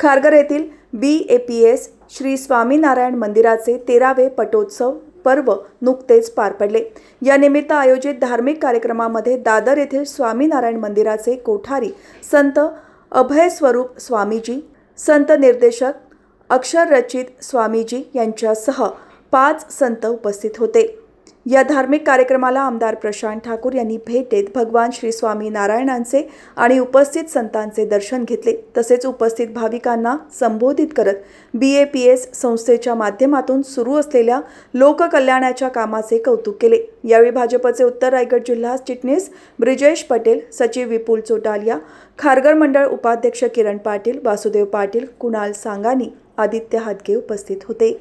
खारघर येथील B A P S Shri Swaminarayan मंदिराचे तेरावे पटोत्सव पर्व नुकतेच पार पडले या आयोजित धार्मिक कार्यक्रमामध्ये दादर येथील स्वामीनारायण मंदिराचे कोठारी संत अभयस्वरूप स्वामीजी संत निर्देशक अक्षररचित स्वामीजी यांच्यासह पाच संत उपस्थित होते या धार्मिक कार्यक्रमाला आमदार प्रशांत ठाकूर यांनी भेट देत भगवान श्री स्वामी नारायणांचे आणि उपस्थित संतांचे दर्शन घेतले तसेच उपस्थित भाविकांना संबोधित करत बी ए पी एस संस्थेच्या माध्यमातून सुरू असलेल्या लोककल्याणाच्या कामाचे कौतुक केले यावेळी भाजपचे उत्तर रायगड जिल्हा चिटणीस ब्रिजेश पटेल सचिव विपुल चोटालिया खारगर मंडळ उपाध्यक्ष किरण पाटील वासुदेव पाटील कुणाल सांगानी आदित्य हादगे उपस्थित होते